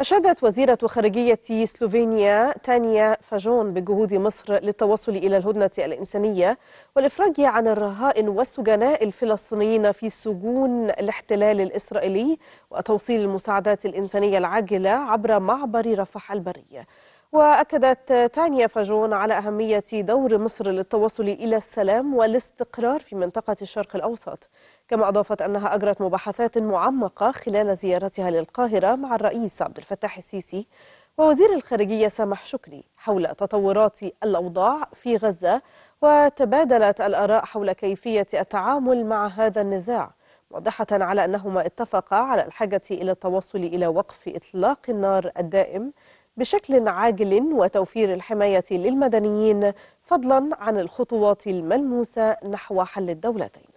أشادت وزيرة خارجية سلوفينيا تانيا فاجون بجهود مصر للتوصل إلى الهدنة الإنسانية والإفراج عن الرهائن والسجناء الفلسطينيين في سجون الاحتلال الإسرائيلي وتوصيل المساعدات الإنسانية العاجلة عبر معبر رفح البري وأكدت تانيا فاجون على أهمية دور مصر للتوصل إلى السلام والاستقرار في منطقة الشرق الأوسط كما أضافت أنها أجرت مباحثات معمقة خلال زيارتها للقاهرة مع الرئيس عبد الفتاح السيسي ووزير الخارجية سامح شكري حول تطورات الأوضاع في غزة وتبادلت الآراء حول كيفية التعامل مع هذا النزاع واضحة على أنهما اتفقا على الحاجة إلى التوصل إلى وقف إطلاق النار الدائم بشكل عاجل وتوفير الحماية للمدنيين فضلا عن الخطوات الملموسة نحو حل الدولتين